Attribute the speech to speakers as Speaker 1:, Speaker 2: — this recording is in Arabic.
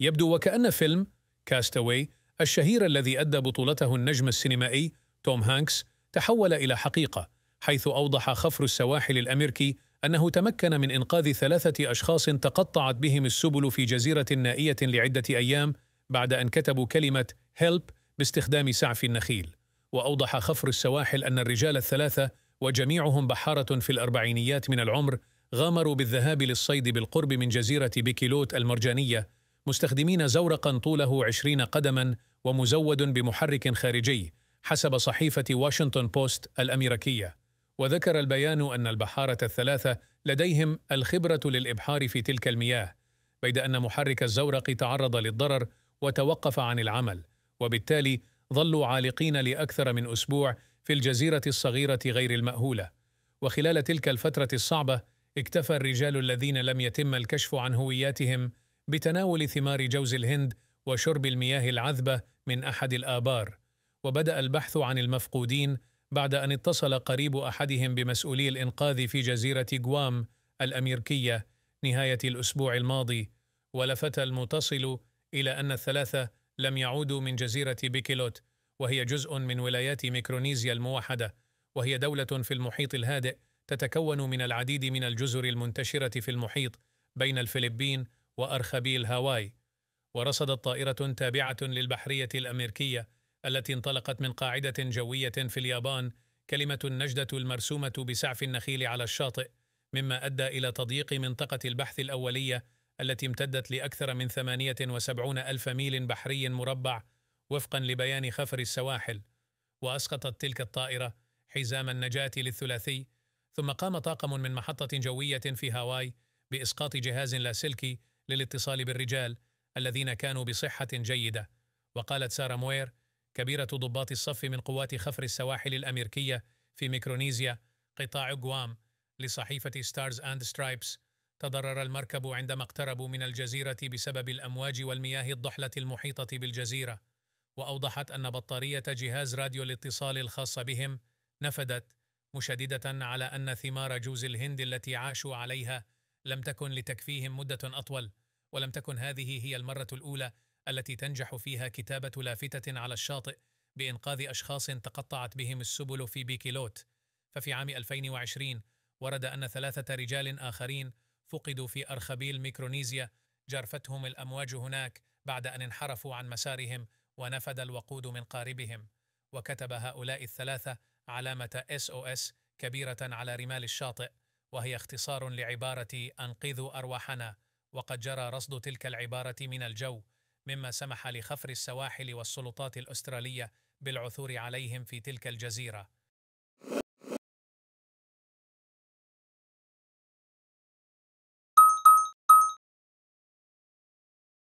Speaker 1: يبدو وكأن فيلم كاستاوي الشهير الذي أدى بطولته النجم السينمائي توم هانكس تحول إلى حقيقة حيث أوضح خفر السواحل الأمريكي أنه تمكن من إنقاذ ثلاثة أشخاص تقطعت بهم السبل في جزيرة نائية لعدة أيام بعد أن كتبوا كلمة هيلب باستخدام سعف النخيل وأوضح خفر السواحل أن الرجال الثلاثة وجميعهم بحارة في الأربعينيات من العمر غامروا بالذهاب للصيد بالقرب من جزيرة بيكيلوت المرجانية مستخدمين زورقا طوله 20 قدما ومزود بمحرك خارجي حسب صحيفة واشنطن بوست الأمريكية وذكر البيان أن البحارة الثلاثة لديهم الخبرة للإبحار في تلك المياه بيد أن محرك الزورق تعرض للضرر وتوقف عن العمل وبالتالي ظلوا عالقين لأكثر من أسبوع في الجزيرة الصغيرة غير المأهولة وخلال تلك الفترة الصعبة اكتفى الرجال الذين لم يتم الكشف عن هوياتهم بتناول ثمار جوز الهند وشرب المياه العذبه من احد الابار وبدا البحث عن المفقودين بعد ان اتصل قريب احدهم بمسؤولي الانقاذ في جزيره غوام الامريكيه نهايه الاسبوع الماضي ولفت المتصل الى ان الثلاثه لم يعودوا من جزيره بيكيلوت وهي جزء من ولايات ميكرونيزيا الموحده وهي دوله في المحيط الهادئ تتكون من العديد من الجزر المنتشره في المحيط بين الفلبين وأرخبيل هاواي ورصدت طائرة تابعة للبحرية الأمريكية التي انطلقت من قاعدة جوية في اليابان كلمة النجدة المرسومة بسعف النخيل على الشاطئ مما أدى إلى تضييق منطقة البحث الأولية التي امتدت لأكثر من 78 ألف ميل بحري مربع وفقا لبيان خفر السواحل وأسقطت تلك الطائرة حزام النجاة للثلاثي ثم قام طاقم من محطة جوية في هاواي بإسقاط جهاز لاسلكي للاتصال بالرجال الذين كانوا بصحة جيدة وقالت سارة موير كبيرة ضباط الصف من قوات خفر السواحل الأمريكية في ميكرونيزيا قطاع غوام لصحيفة ستارز أند سترايبس تضرر المركب عندما اقتربوا من الجزيرة بسبب الأمواج والمياه الضحلة المحيطة بالجزيرة وأوضحت أن بطارية جهاز راديو الاتصال الخاص بهم نفدت مشددة على أن ثمار جوز الهند التي عاشوا عليها لم تكن لتكفيهم مدة أطول ولم تكن هذه هي المرة الأولى التي تنجح فيها كتابة لافتة على الشاطئ بإنقاذ أشخاص تقطعت بهم السبل في بيكيلوت ففي عام 2020 ورد أن ثلاثة رجال آخرين فقدوا في أرخبيل ميكرونيزيا جرفتهم الأمواج هناك بعد أن انحرفوا عن مسارهم ونفد الوقود من قاربهم وكتب هؤلاء الثلاثة علامة SOS كبيرة على رمال الشاطئ وهي اختصار لعبارة أنقذوا أرواحنا وقد جرى رصد تلك العبارة من الجو مما سمح لخفر السواحل والسلطات الأسترالية بالعثور عليهم في تلك الجزيرة